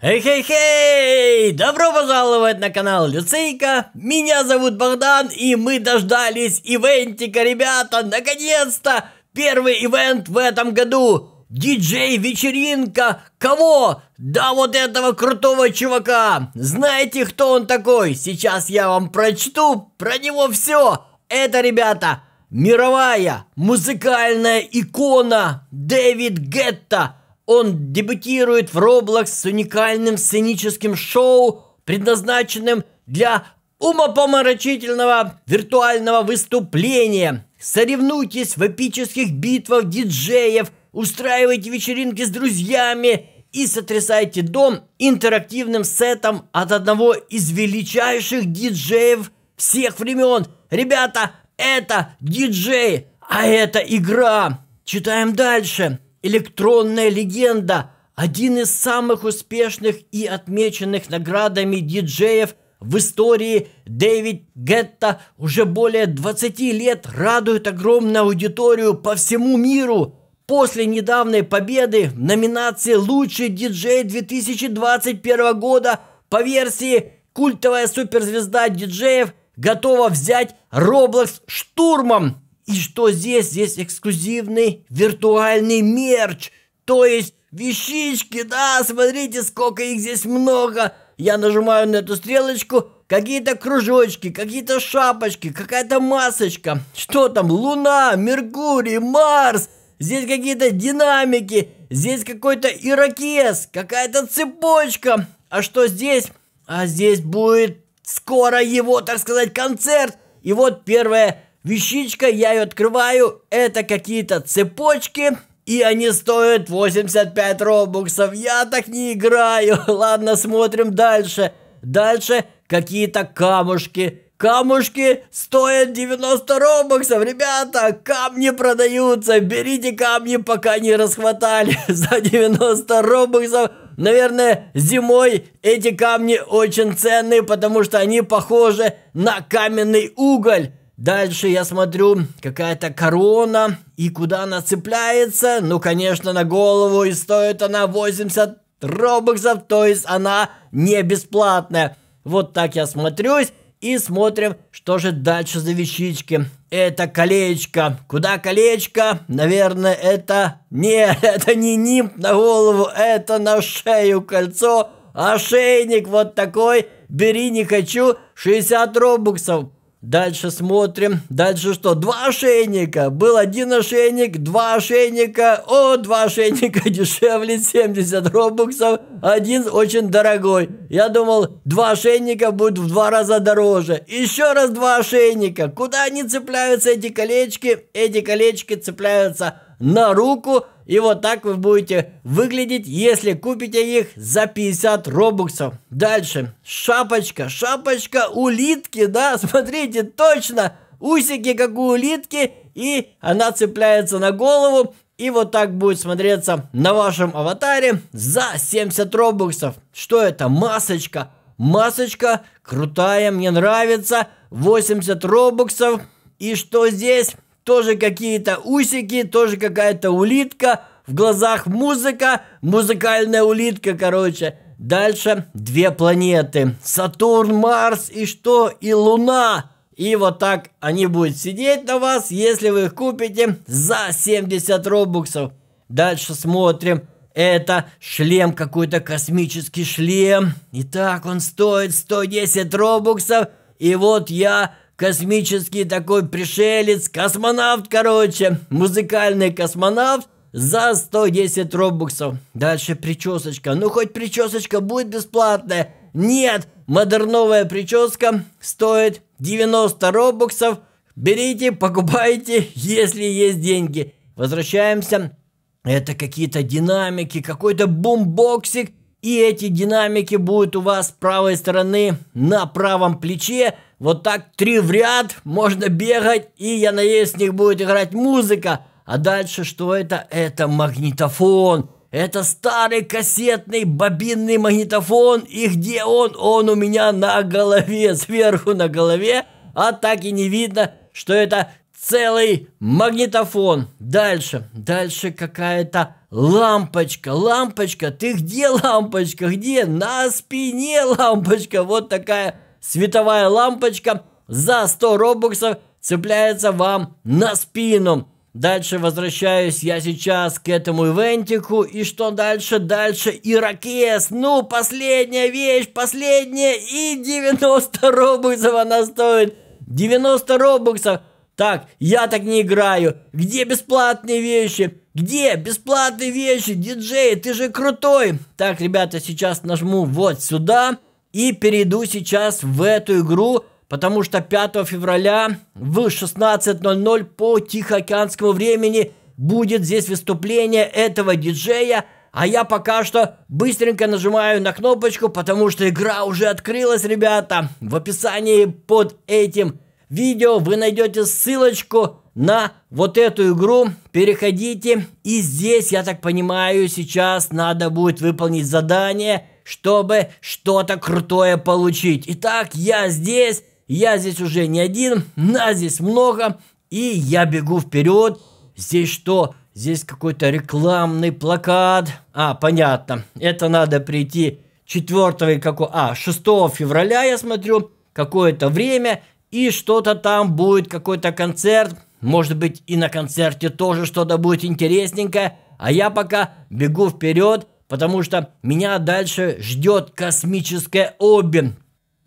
Эй-хей-хей! Добро пожаловать на канал Люцейка! Меня зовут Богдан, и мы дождались ивентика, ребята! Наконец-то! Первый ивент в этом году! Диджей-вечеринка! Кого? Да вот этого крутого чувака! Знаете, кто он такой? Сейчас я вам прочту про него все! Это, ребята, мировая музыкальная икона Дэвид Гетта – он дебютирует в Roblox с уникальным сценическим шоу, предназначенным для умопомрачительного виртуального выступления. Соревнуйтесь в эпических битвах диджеев, устраивайте вечеринки с друзьями и сотрясайте дом интерактивным сетом от одного из величайших диджеев всех времен. Ребята, это диджей, а это игра. Читаем дальше электронная легенда, один из самых успешных и отмеченных наградами диджеев в истории Дэвид Гетта уже более 20 лет радует огромную аудиторию по всему миру. После недавней победы в номинации «Лучший диджей 2021 года» по версии «Культовая суперзвезда диджеев» готова взять Roblox штурмом. И что здесь? Здесь эксклюзивный виртуальный мерч. То есть вещички, да, смотрите, сколько их здесь много. Я нажимаю на эту стрелочку, какие-то кружочки, какие-то шапочки, какая-то масочка. Что там, Луна, Меркурий, Марс, здесь какие-то динамики, здесь какой-то ирокез, какая-то цепочка. А что здесь? А здесь будет скоро его, так сказать, концерт. И вот первое Вещичка, я ее открываю, это какие-то цепочки, и они стоят 85 робуксов. Я так не играю. Ладно, смотрим дальше. Дальше какие-то камушки. Камушки стоят 90 робоксов, ребята, камни продаются, берите камни, пока не расхватали за 90 робоксов. Наверное, зимой эти камни очень ценные, потому что они похожи на каменный уголь. Дальше я смотрю, какая-то корона, и куда она цепляется? Ну, конечно, на голову, и стоит она 80 робоксов, то есть она не бесплатная. Вот так я смотрюсь, и смотрим, что же дальше за вещички. Это колечко. Куда колечко? Наверное, это... Не, это не нимб на голову, это на шею кольцо. Ошейник вот такой. Бери, не хочу. 60 робоксов. Дальше смотрим. Дальше что? Два ошейника. Был один ошейник, два ошейника. О, два ошейника дешевле 70 робуксов. Один очень дорогой. Я думал, два ошейника будет в два раза дороже. Еще раз два ошейника. Куда они цепляются, эти колечки? Эти колечки цепляются на руку, и вот так вы будете выглядеть, если купите их за 50 робуксов. Дальше. Шапочка. Шапочка улитки, да, смотрите, точно. Усики, как у улитки. И она цепляется на голову. И вот так будет смотреться на вашем аватаре за 70 робуксов. Что это? Масочка. Масочка крутая, мне нравится. 80 робуксов. И что здесь? тоже какие-то усики, тоже какая-то улитка, в глазах музыка, музыкальная улитка, короче. Дальше две планеты, Сатурн, Марс и что? И Луна. И вот так они будут сидеть на вас, если вы их купите за 70 робуксов. Дальше смотрим. Это шлем какой-то, космический шлем. И так он стоит 110 робуксов. И вот я космический такой пришелец, космонавт, короче, музыкальный космонавт за 110 робуксов. Дальше причесочка. Ну, хоть причесочка будет бесплатная. Нет, модерновая прическа стоит 90 робуксов. Берите, покупайте, если есть деньги. Возвращаемся. Это какие-то динамики, какой-то бумбоксик. И эти динамики будут у вас с правой стороны на правом плече. Вот так три в ряд можно бегать, и я надеюсь, с них будет играть музыка. А дальше что это? Это магнитофон. Это старый кассетный бобинный магнитофон. И где он? Он у меня на голове, сверху на голове. А так и не видно, что это целый магнитофон. Дальше, дальше какая-то Лампочка, лампочка, ты где лампочка? Где? На спине лампочка. Вот такая световая лампочка за 100 робоксов цепляется вам на спину. Дальше возвращаюсь я сейчас к этому ивентику. И что дальше? Дальше Иракес. Ну, последняя вещь, последняя. И 90 робоксов она стоит. 90 робоксов. Так, я так не играю. Где бесплатные вещи? Где бесплатные вещи, диджей, ты же крутой? Так, ребята, сейчас нажму вот сюда и перейду сейчас в эту игру, потому что 5 февраля в 16.00 по Тихоокеанскому времени будет здесь выступление этого диджея, а я пока что быстренько нажимаю на кнопочку, потому что игра уже открылась, ребята. В описании под этим видео вы найдете ссылочку на вот эту игру переходите. И здесь, я так понимаю, сейчас надо будет выполнить задание, чтобы что-то крутое получить. Итак, я здесь, я здесь уже не один, нас здесь много, и я бегу вперед. Здесь что? Здесь какой-то рекламный плакат. А, понятно. Это надо прийти 4 какого... А, 6 февраля, я смотрю, какое-то время. И что-то там будет, какой-то концерт. Может быть, и на концерте тоже что-то будет интересненькое, а я пока бегу вперед, потому что меня дальше ждет космическая обби.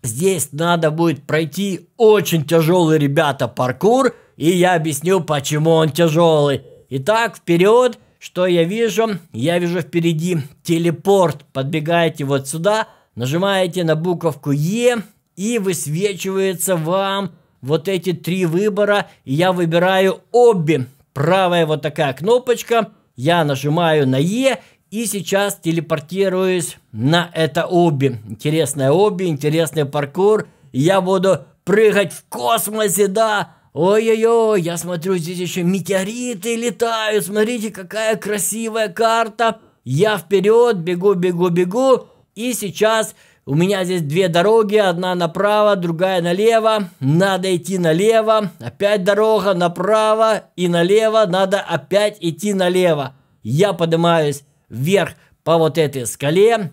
Здесь надо будет пройти очень тяжелый, ребята, паркур, и я объясню, почему он тяжелый. Итак, вперед! Что я вижу? Я вижу впереди телепорт. Подбегаете вот сюда, нажимаете на буковку Е, и высвечивается вам вот эти три выбора, и я выбираю обе. Правая вот такая кнопочка, я нажимаю на Е, и сейчас телепортируюсь на это обе. Интересное обе, интересный паркур. Я буду прыгать в космосе, да! Ой-ой-ой, я смотрю, здесь еще метеориты летают. Смотрите, какая красивая карта. Я вперед, бегу, бегу, бегу. И сейчас у меня здесь две дороги, одна направо, другая налево. Надо идти налево, опять дорога направо и налево. Надо опять идти налево. Я поднимаюсь вверх по вот этой скале,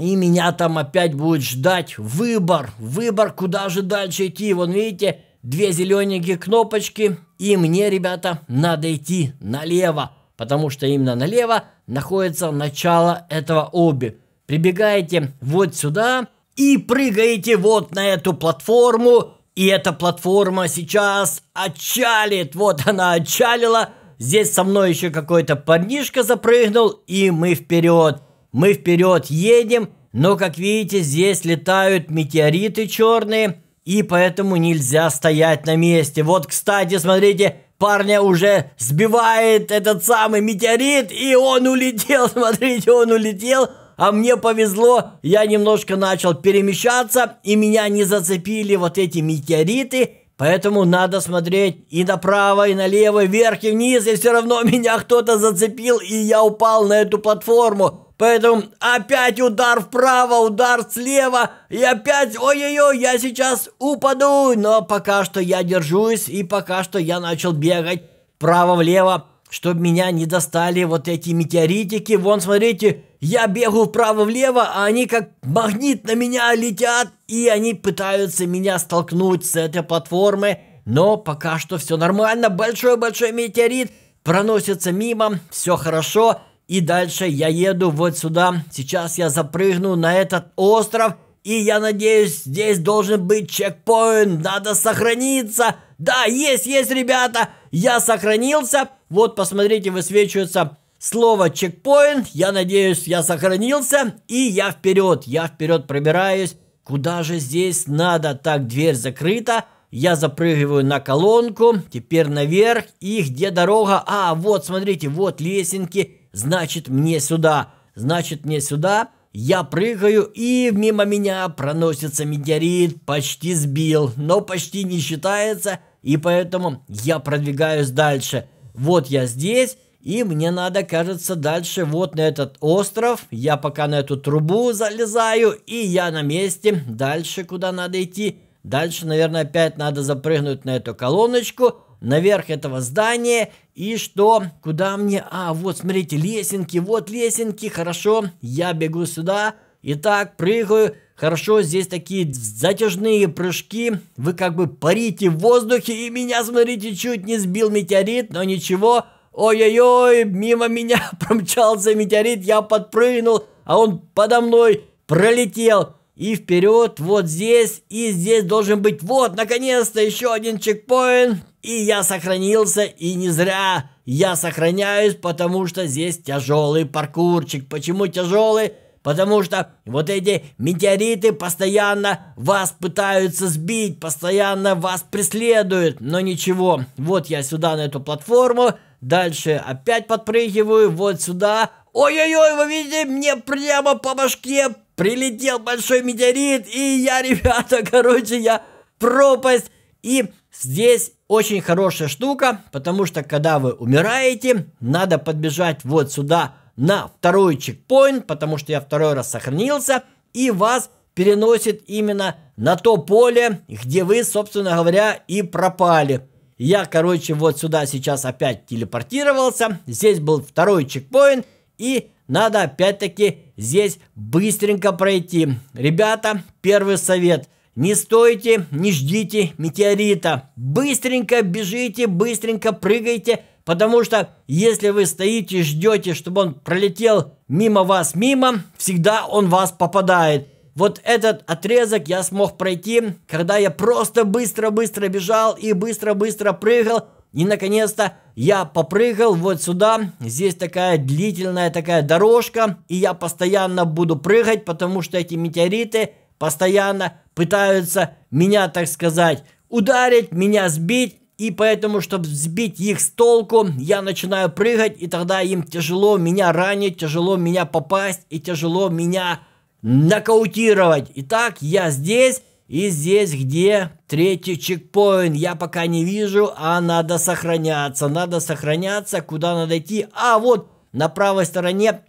и меня там опять будет ждать выбор. Выбор, куда же дальше идти. Вон, видите, две зелененькие кнопочки. И мне, ребята, надо идти налево. Потому что именно налево находится начало этого обе прибегаете вот сюда и прыгаете вот на эту платформу. И эта платформа сейчас отчалит. Вот она отчалила. Здесь со мной еще какой-то парнишка запрыгнул, и мы вперед. Мы вперед едем, но, как видите, здесь летают метеориты черные, и поэтому нельзя стоять на месте. Вот, кстати, смотрите, парня уже сбивает этот самый метеорит, и он улетел, смотрите, он улетел а мне повезло, я немножко начал перемещаться, и меня не зацепили вот эти метеориты, поэтому надо смотреть и направо, и налево, и вверх, и вниз, и все равно меня кто-то зацепил, и я упал на эту платформу. Поэтому опять удар вправо, удар слева, и опять, ой-ой-ой, я сейчас упаду, но пока что я держусь, и пока что я начал бегать вправо-влево, чтобы меня не достали вот эти метеоритики. Вон, смотрите, я бегу вправо-влево, а они как магнит на меня летят, и они пытаются меня столкнуть с этой платформы. Но пока что все нормально. Большой-большой метеорит проносится мимо, все хорошо. И дальше я еду вот сюда. Сейчас я запрыгну на этот остров – и я надеюсь, здесь должен быть чекпоинт. Надо сохраниться. Да, есть, есть, ребята. Я сохранился. Вот, посмотрите, высвечивается слово чекпоинт. Я надеюсь, я сохранился. И я вперед. Я вперед пробираюсь. Куда же здесь надо? Так, дверь закрыта. Я запрыгиваю на колонку, теперь наверх, и где дорога? А, вот, смотрите, вот лесенки, значит мне сюда, значит мне сюда. Я прыгаю, и мимо меня проносится метеорит, почти сбил, но почти не считается, и поэтому я продвигаюсь дальше. Вот я здесь, и мне надо, кажется, дальше вот на этот остров. Я пока на эту трубу залезаю, и я на месте. Дальше куда надо идти? Дальше, наверное, опять надо запрыгнуть на эту колоночку – наверх этого здания. И что? Куда мне? А, вот, смотрите, лесенки, вот лесенки, хорошо. Я бегу сюда. Итак, прыгаю. Хорошо, здесь такие затяжные прыжки. Вы как бы парите в воздухе, и меня, смотрите, чуть не сбил метеорит, но ничего. Ой-ой-ой, мимо меня промчался метеорит, я подпрыгнул, а он подо мной пролетел. И вперед, вот здесь, и здесь должен быть, вот, наконец-то, еще один чекпоинт. И я сохранился, и не зря. Я сохраняюсь, потому что здесь тяжелый паркурчик. Почему тяжелый? Потому что вот эти метеориты постоянно вас пытаются сбить, постоянно вас преследуют. Но ничего, вот я сюда на эту платформу, дальше опять подпрыгиваю, вот сюда. Ой-ой-ой, вы видите, мне прямо по башке прилетел большой метеорит, и я, ребята, короче, я пропасть. И здесь очень хорошая штука, потому что когда вы умираете, надо подбежать вот сюда на второй чекпоинт, потому что я второй раз сохранился, и вас переносит именно на то поле, где вы, собственно говоря, и пропали. Я, короче, вот сюда сейчас опять телепортировался. Здесь был второй чекпоинт. И надо опять-таки здесь быстренько пройти. Ребята, первый совет. Не стойте, не ждите метеорита. Быстренько бежите, быстренько прыгайте, потому что если вы стоите и ждете, чтобы он пролетел мимо вас мимо, всегда он вас попадает. Вот этот отрезок я смог пройти, когда я просто быстро-быстро бежал и быстро-быстро прыгал. И наконец-то я попрыгал вот сюда. Здесь такая длительная такая дорожка. И я постоянно буду прыгать, потому что эти метеориты постоянно пытаются меня, так сказать, ударить, меня сбить. И поэтому, чтобы сбить их с толку, я начинаю прыгать, и тогда им тяжело меня ранить, тяжело меня попасть и тяжело меня нокаутировать. Итак, я здесь, и здесь где третий чекпоинт? Я пока не вижу, а надо сохраняться. Надо сохраняться, куда надо идти. А вот на правой стороне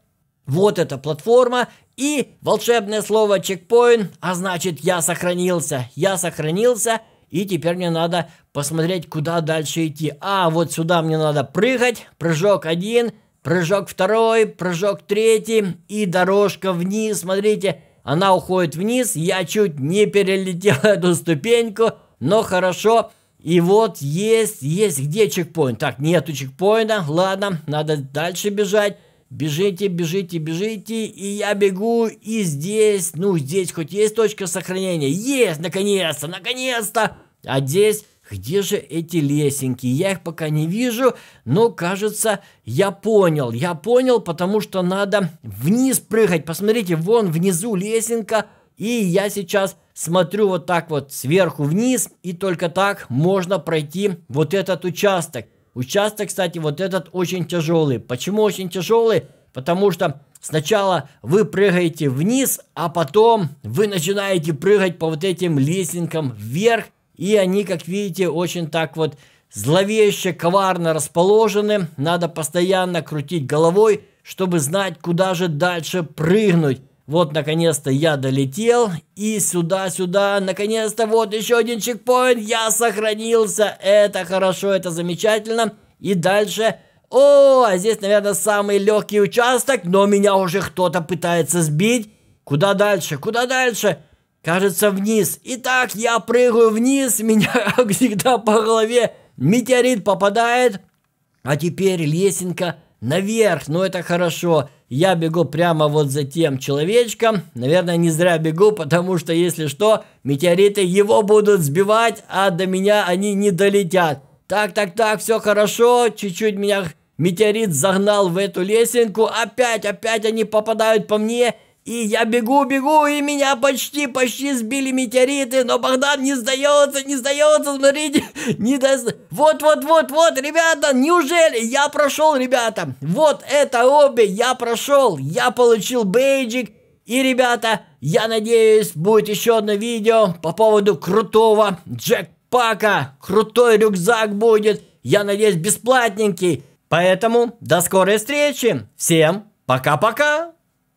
вот эта платформа и волшебное слово чекпоинт, а значит я сохранился, я сохранился, и теперь мне надо посмотреть, куда дальше идти. А, вот сюда мне надо прыгать, прыжок один, прыжок второй, прыжок третий, и дорожка вниз, смотрите, она уходит вниз, я чуть не перелетел эту ступеньку, но хорошо, и вот есть, есть где чекпоинт. Так, нету чекпоинта, ладно, надо дальше бежать. Бежите, бежите, бежите, и я бегу, и здесь, ну здесь хоть есть точка сохранения? Есть, наконец-то, наконец-то! А здесь, где же эти лесенки? Я их пока не вижу, но кажется, я понял. Я понял, потому что надо вниз прыгать. Посмотрите, вон внизу лесенка, и я сейчас смотрю вот так вот сверху вниз, и только так можно пройти вот этот участок. Участок, кстати, вот этот очень тяжелый. Почему очень тяжелый? Потому что сначала вы прыгаете вниз, а потом вы начинаете прыгать по вот этим лесенкам вверх. И они, как видите, очень так вот зловеще, коварно расположены. Надо постоянно крутить головой, чтобы знать, куда же дальше прыгнуть. Вот, наконец-то я долетел. И сюда-сюда. Наконец-то вот еще один чекпоинт. Я сохранился. Это хорошо, это замечательно. И дальше... О, а здесь, наверное, самый легкий участок, но меня уже кто-то пытается сбить. Куда дальше? Куда дальше? Кажется, вниз. Итак, я прыгаю вниз, меня, как всегда, по голове метеорит попадает. А теперь лесенка наверх, но ну, это хорошо. Я бегу прямо вот за тем человечком. Наверное, не зря бегу, потому что, если что, метеориты его будут сбивать, а до меня они не долетят. Так, так, так, все хорошо. Чуть-чуть меня метеорит загнал в эту лесенку. Опять, опять они попадают по мне. И я бегу, бегу, и меня почти, почти сбили метеориты, но Богдан не сдается, не сдается, смотрите, не до... Вот, вот, вот, вот, ребята, неужели я прошел, ребята? Вот это обе я прошел, я получил бейджик, и, ребята, я надеюсь, будет еще одно видео по поводу крутого джекпака. Крутой рюкзак будет, я надеюсь, бесплатненький. Поэтому до скорой встречи. Всем пока-пока.